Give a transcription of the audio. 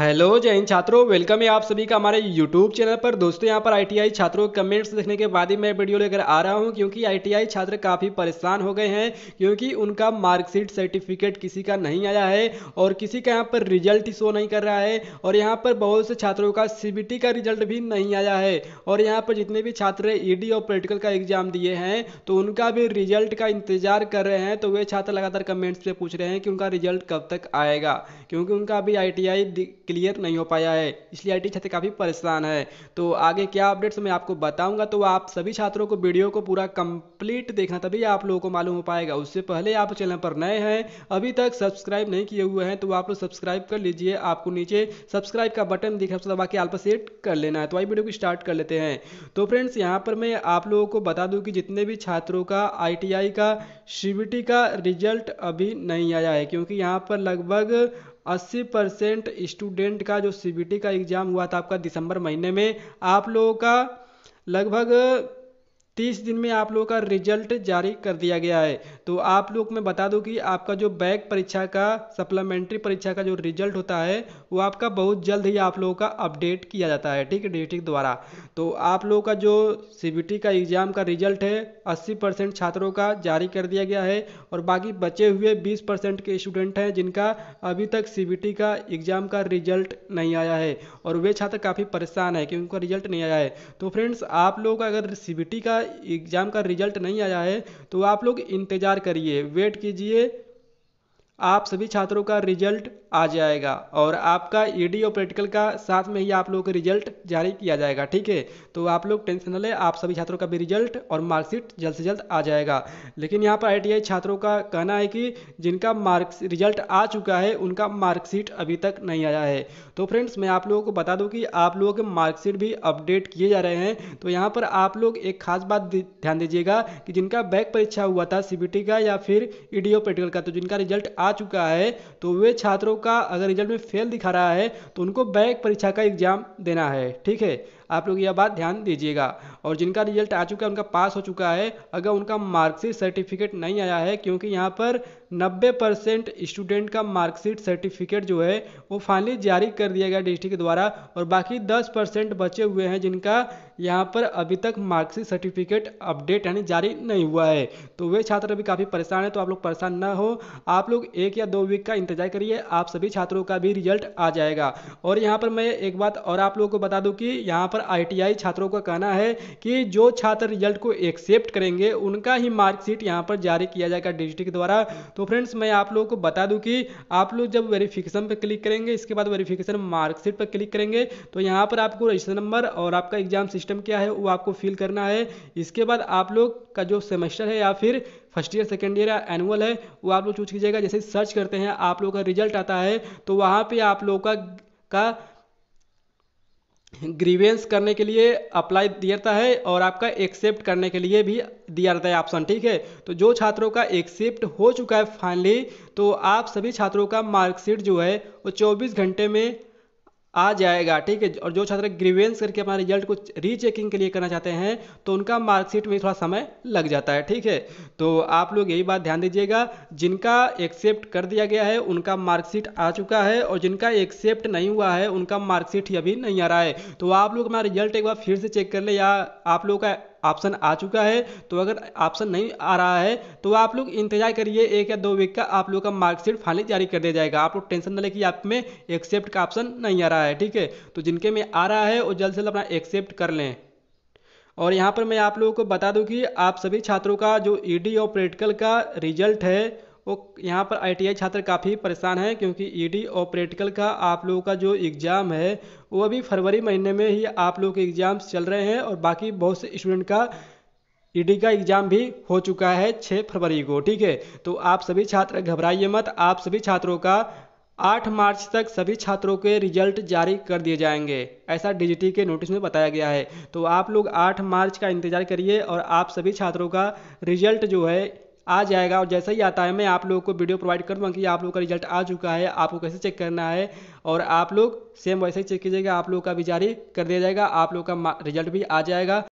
hello जय हिंद छात्रों welcome है आप सभी का हमारे यूट्यूब चैनल पर दोस्तों यहाँ पर आईटीआई छात्रों के कमेंट्स देखने के बाद ही मैं वीडियो लेकर आ रहा हूँ क्योंकि आईटीआई छात्र काफ़ी परेशान हो गए हैं क्योंकि उनका मार्कशीट सर्टिफिकेट किसी का नहीं आया है और किसी का यहाँ पर रिजल्ट शो नहीं कर रहा है और यहाँ पर बहुत से छात्रों का सी का रिजल्ट भी नहीं आया है और यहाँ पर जितने भी छात्र ई e और पोलिटिकल का एग्जाम दिए हैं तो उनका भी रिजल्ट का इंतजार कर रहे हैं तो वे छात्र लगातार कमेंट्स पर पूछ रहे हैं कि उनका रिजल्ट कब तक आएगा क्योंकि उनका अभी आई क्लियर नहीं हो पाया है इसलिए आई छात्र काफ़ी परेशान है तो आगे क्या अपडेट्स मैं आपको बताऊँगा तो आप सभी छात्रों को वीडियो को पूरा कंप्लीट देखना तभी आप लोगों को मालूम हो पाएगा उससे पहले आप चैनल पर नए हैं अभी तक सब्सक्राइब नहीं किए हुए हैं तो आप लोग सब्सक्राइब कर लीजिए आपको नीचे सब्सक्राइब का बटन दिखा सबसे दबा के पर सेट कर लेना है तो आई वीडियो को स्टार्ट कर लेते हैं तो फ्रेंड्स यहाँ पर मैं आप लोगों को बता दूँ कि जितने भी छात्रों का आई का सी का रिजल्ट अभी नहीं आया है क्योंकि यहाँ पर लगभग अस्सी परसेंट स्टूडेंट का जो सी का एग्ज़ाम हुआ था आपका दिसंबर महीने में आप लोगों का लगभग तीस दिन में आप लोगों का रिजल्ट जारी कर दिया गया है तो आप लोग मैं बता दूं कि आपका जो बैक परीक्षा का सप्लीमेंट्री परीक्षा का जो रिजल्ट होता है वो आपका बहुत जल्द ही आप लोगों का अपडेट किया जाता है ठीक है डिस्ट्रिक्ट द्वारा तो आप लोगों का जो सी का एग्ज़ाम का रिजल्ट है अस्सी परसेंट छात्रों का जारी कर दिया गया है और बाकी बचे हुए बीस परसेंट के स्टूडेंट हैं जिनका अभी तक सी का एग्ज़ाम का रिजल्ट नहीं आया है और वे छात्र काफ़ी परेशान है कि उनका रिजल्ट नहीं आया है तो फ्रेंड्स आप लोग अगर सी का एग्ज़ाम का रिजल्ट नहीं आया है तो आप लोग इंतज़ार करिए वेट कीजिए आप सभी छात्रों का रिजल्ट आ जाएगा और आपका ईडी और प्रैक्टिकल का साथ में ही आप लोगों का रिजल्ट जारी किया जाएगा ठीक है तो आप लोग टेंशन ले आप सभी छात्रों का भी रिजल्ट और मार्कशीट जल्द से जल्द आ जाएगा लेकिन यहाँ पर आईटीआई छात्रों का कहना है कि जिनका मार्क्स रिजल्ट आ चुका है उनका मार्कशीट अभी तक नहीं आया है तो फ्रेंड्स मैं आप लोगों को बता दूँ कि आप लोगों के मार्कशीट भी अपडेट किए जा रहे हैं तो यहाँ पर आप लोग एक खास बात ध्यान दीजिएगा कि जिनका बैक परीक्षा हुआ था सीबीटी का या फिर ईडीओ e प्रैक्टिकल का तो जिनका रिजल्ट आ आ चुका है तो वे छात्रों का अगर रिजल्ट में फेल दिखा रहा है तो उनको बैक परीक्षा का एग्जाम देना है ठीक है आप लोग यह बात ध्यान दीजिएगा और जिनका रिजल्ट आ चुका है उनका पास हो चुका है अगर उनका मार्कशीट सर्टिफिकेट नहीं आया है क्योंकि यहाँ पर 90 परसेंट स्टूडेंट का मार्कशीट सर्टिफिकेट जो है वो फाइनली जारी कर दिया गया डिस्ट्रिक्ट द्वारा और बाकी 10 परसेंट बचे हुए हैं जिनका यहाँ पर अभी तक मार्कशीट सर्टिफिकेट अपडेट यानी जारी नहीं हुआ है तो वे छात्र अभी काफ़ी परेशान है तो आप लोग परेशान ना हो आप लोग एक या दो वीक का इंतजार करिए आप सभी छात्रों का भी रिजल्ट आ जाएगा और यहाँ पर मैं एक बात और आप लोगों को बता दूँ कि यहाँ पर पर आईटीआई छात्रों का कहना है कि जो छात्र रिजल्ट को एक्सेप्ट करेंगे उनका ही मार्कशीट यहाँ पर जारी किया जाएगा डिजिटी के द्वारा तो फ्रेंड्स मैं आप लोगों को बता दूँ कि आप लोग जब वेरीफिकेशन पर क्लिक करेंगे इसके बाद वेरीफिकेशन मार्कशीट पर क्लिक करेंगे तो यहाँ पर आपको रजिस्टर नंबर और आपका एग्जाम सिस्टम क्या है वो आपको फिल करना है इसके बाद आप लोग का जो सेमेस्टर है या फिर फर्स्ट ईयर सेकेंड ईयर या एनुअल है वो आप लोग चूज कीजिएगा जैसे सर्च करते हैं आप लोगों का रिजल्ट आता है तो वहाँ पे आप लोगों का का ग्रीवेंस करने के लिए अप्लाई दिया है और आपका एक्सेप्ट करने के लिए भी दिया जाता है ऑप्शन ठीक है तो जो छात्रों का एक्सेप्ट हो चुका है फाइनली तो आप सभी छात्रों का मार्कशीट जो है वो 24 घंटे में आ जाएगा ठीक है और जो छात्र ग्रीवेंस करके अपना रिजल्ट को रीचेकिंग के लिए करना चाहते हैं तो उनका मार्कशीट में थोड़ा समय लग जाता है ठीक है तो आप लोग यही बात ध्यान दीजिएगा जिनका एक्सेप्ट कर दिया गया है उनका मार्कशीट आ चुका है और जिनका एक्सेप्ट नहीं हुआ है उनका मार्कशीट ही अभी नहीं आ रहा है तो आप लोग अपना रिजल्ट एक बार फिर से चेक कर ले या आप लोग का ऑप्शन आ चुका है तो अगर ऑप्शन नहीं आ रहा है तो आप लोग इंतजार करिए एक या दो वीक का आप लोग का मार्कशीट फाइनली जारी कर दिया जाएगा आप लोग टेंशन न लें कि आप में एक्सेप्ट का ऑप्शन नहीं आ रहा है ठीक है तो जिनके में आ रहा है वो जल्द से जल्द अपना एक्सेप्ट कर लें और यहाँ पर मैं आप लोगों को बता दूँ कि आप सभी छात्रों का जो ईडी e और प्रैक्टिकल का रिजल्ट है वो यहाँ पर आईटीआई छात्र काफ़ी परेशान हैं क्योंकि ईडी और प्रैक्टिकल का आप लोगों का जो एग्ज़ाम है वो अभी फरवरी महीने में ही आप लोगों के एग्ज़ाम्स चल रहे हैं और बाकी बहुत से स्टूडेंट का ईडी e का एग्जाम भी हो चुका है 6 फरवरी को ठीक है तो आप सभी छात्र घबराइए मत आप सभी छात्रों का 8 मार्च तक सभी छात्रों के रिजल्ट जारी कर दिए जाएंगे ऐसा डीजीटी के नोटिस में बताया गया है तो आप लोग 8 मार्च का इंतजार करिए और आप सभी छात्रों का रिजल्ट जो है आ जाएगा और जैसे ही आता है मैं आप लोगों को वीडियो प्रोवाइड कर दूँगा कि आप लोग का रिजल्ट आ चुका है आपको कैसे चेक करना है और आप लोग सेम वैसे ही चेक कीजिएगा आप लोग का भी जारी कर दिया जाएगा आप लोग का रिजल्ट भी आ जाएगा